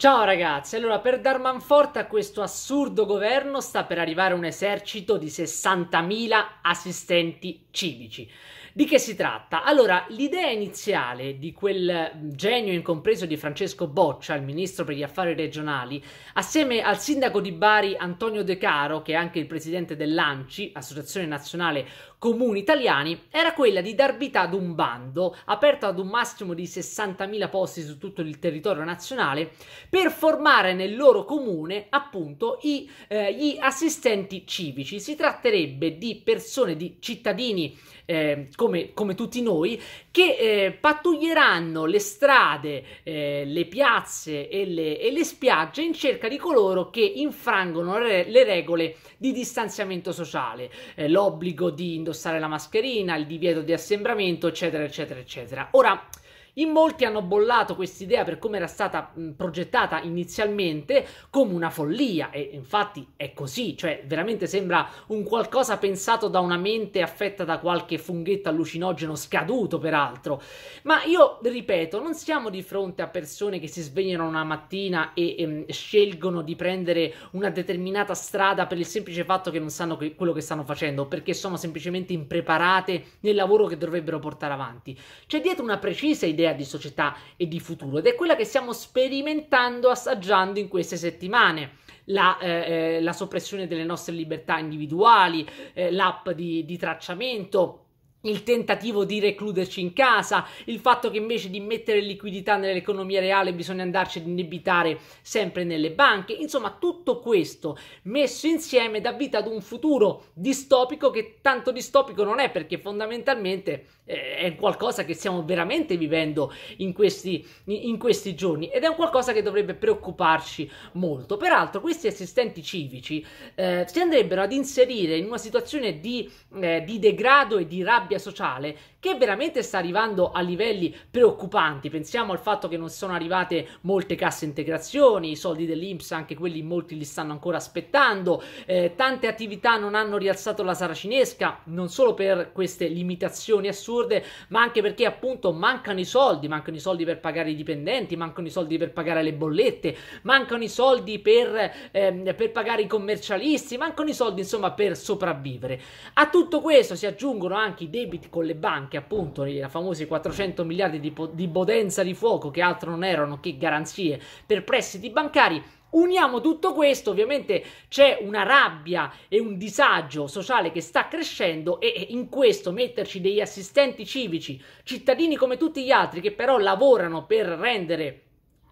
Ciao ragazzi, allora per dar manforte a questo assurdo governo sta per arrivare un esercito di 60.000 assistenti civici. Di che si tratta? Allora, l'idea iniziale di quel genio incompreso di Francesco Boccia, il ministro per gli affari regionali, assieme al sindaco di Bari Antonio De Caro, che è anche il presidente dell'ANCI, Associazione Nazionale comuni italiani era quella di dar vita ad un bando aperto ad un massimo di 60.000 posti su tutto il territorio nazionale per formare nel loro comune appunto i, eh, gli assistenti civici. Si tratterebbe di persone, di cittadini eh, come, come, tutti noi che eh, pattuglieranno le strade, eh, le piazze e le, e le spiagge in cerca di coloro che infrangono re- le regole di distanziamento sociale, eh, l'obbligo di indossare la mascherina, il divieto di assembramento, eccetera, eccetera, eccetera. Ora, in molti hanno bollato quest'idea per come era stata mh, progettata inizialmente come una follia e infatti è così, cioè veramente sembra un qualcosa pensato da una mente affetta da qualche funghetto allucinogeno scaduto peraltro. Ma io ripeto, non siamo di fronte a persone che si svegliano una mattina e, e ehm, scelgono di prendere una determinata strada per il semplice fatto che non sanno que- quello che stanno facendo, perché sono semplicemente impreparate nel lavoro che dovrebbero portare avanti. C'è dietro una precisa idea idea di società e di futuro ed è quella che stiamo sperimentando, assaggiando in queste settimane. La, eh, eh la soppressione delle nostre libertà individuali, eh, l'app di, di tracciamento il tentativo di recluderci in casa, il fatto che invece di mettere liquidità nell'economia reale bisogna andarci ad indebitare sempre nelle banche, insomma tutto questo messo insieme dà vita ad un futuro distopico che tanto distopico non è perché fondamentalmente eh, è qualcosa che stiamo veramente vivendo in questi, in questi giorni ed è un qualcosa che dovrebbe preoccuparci molto. Peraltro questi assistenti civici eh, si andrebbero ad inserire in una situazione di, eh, di degrado e di rabbia gabbia sociale che veramente sta arrivando a livelli preoccupanti. Pensiamo al fatto che non sono arrivate molte casse integrazioni, i soldi dell'Inps, anche quelli molti li stanno ancora aspettando, eh, tante attività non hanno rialzato la saracinesca, non solo per queste limitazioni assurde, ma anche perché appunto mancano i soldi, mancano i soldi per pagare i dipendenti, mancano i soldi per pagare le bollette, mancano i soldi per, ehm, per pagare i commercialisti, mancano i soldi insomma per sopravvivere. A tutto questo si aggiungono anche i debiti con le banche, appunto, i famosi 400 miliardi di, po- di bodenza di fuoco che altro non erano che garanzie per prestiti bancari. Uniamo tutto questo, ovviamente c'è una rabbia e un disagio sociale che sta crescendo e in questo metterci degli assistenti civici, cittadini come tutti gli altri che però lavorano per rendere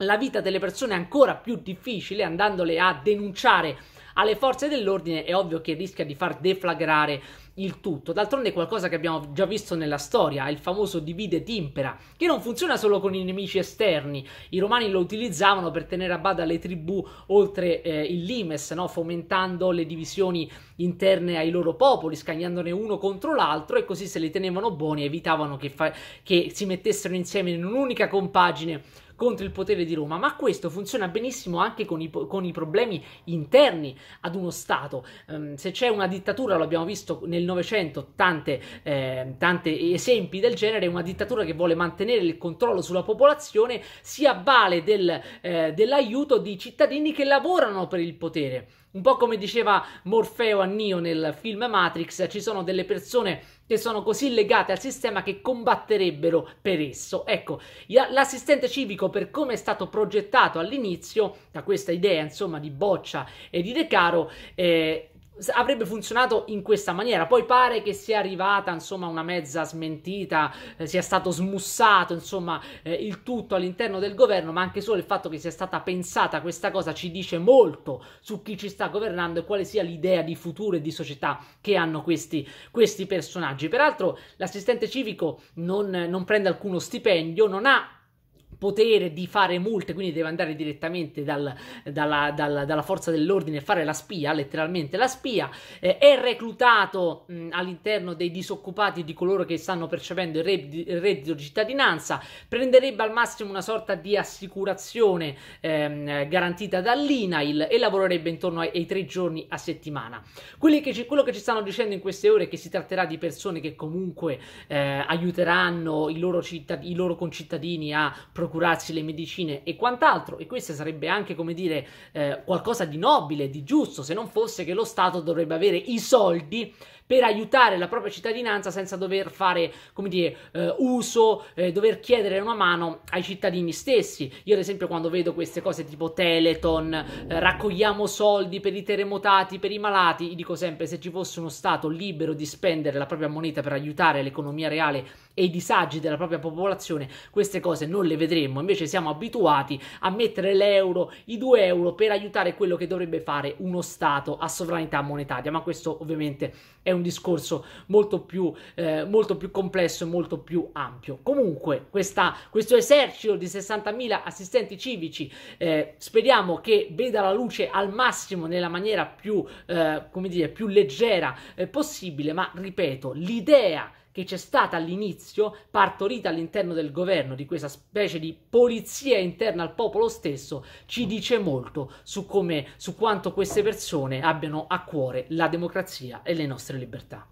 la vita delle persone ancora più difficile andandole a denunciare alle forze dell'ordine, è ovvio che rischia di far deflagrare il tutto. D'altronde è qualcosa che abbiamo già visto nella storia, il famoso divide timpera, che non funziona solo con i nemici esterni. I romani lo utilizzavano per tenere a bada le tribù oltre eh, il limes, no? fomentando le divisioni interne ai loro popoli, scagliandone uno contro l'altro e così se li tenevano buoni evitavano che, fa- che si mettessero insieme in un'unica compagine contro il potere di Roma, ma questo funziona benissimo anche con i, con i problemi interni ad uno Stato. Um, se c'è una dittatura, lo abbiamo visto nel 1900, tante, eh, tante esempi del genere, una dittatura che vuole mantenere il controllo sulla popolazione si avvale del, eh, dell'aiuto di cittadini che lavorano per il potere. Un po' come diceva Morfeo a Neo nel film Matrix, ci sono delle persone che sono così legate al sistema che combatterebbero per esso. Ecco, l'assistente civico, per come è stato progettato all'inizio, da questa idea insomma di Boccia e di De Caro, eh, avrebbe funzionato in questa maniera. Poi pare che sia arrivata, insomma, una mezza smentita, eh, sia stato smussato, insomma, eh, il tutto all'interno del governo, ma anche solo il fatto che sia stata pensata questa cosa ci dice molto su chi ci sta governando e quale sia l'idea di futuro e di società che hanno questi, questi personaggi. Peraltro l'assistente civico non, non prende alcuno stipendio, non ha potere di fare multe, quindi deve andare direttamente dal, dalla, dalla, dalla, forza dell'ordine e fare la spia, letteralmente la spia, eh, è reclutato mh, all'interno dei disoccupati di coloro che stanno percependo il, reddito di cittadinanza, prenderebbe al massimo una sorta di assicurazione ehm, garantita dall'INAIL e lavorerebbe intorno ai, ai tre giorni a settimana. Che ci, quello che ci stanno dicendo in queste ore è che si tratterà di persone che comunque eh, aiuteranno i loro, cittad- i loro concittadini a proteggere procurarsi le medicine e quant'altro. E questo sarebbe anche, come dire, eh, qualcosa di nobile, di giusto, se non fosse che lo Stato dovrebbe avere i soldi per aiutare la propria cittadinanza senza dover fare, come dire, eh, uso, eh, dover chiedere una mano ai cittadini stessi. Io ad esempio quando vedo queste cose tipo Teleton, eh, raccogliamo soldi per i terremotati, per i malati, dico sempre se ci fosse uno Stato libero di spendere la propria moneta per aiutare l'economia reale e i disagi della propria popolazione, queste cose non le vedremmo. Invece siamo abituati a mettere l'euro, i 2 euro per aiutare quello che dovrebbe fare uno Stato a sovranità monetaria, ma questo ovviamente è un un discorso molto più, eh, molto più complesso e molto più ampio. Comunque, questa, questo esercito di 60.000 assistenti civici eh, speriamo che veda la luce al massimo nella maniera più, eh, come dire, più leggera eh, possibile, ma ripeto, l'idea che c'è stata all'inizio, partorita all'interno del governo, di questa specie di polizia interna al popolo stesso, ci dice molto su, come, su quanto queste persone abbiano a cuore la democrazia e le nostre libertà.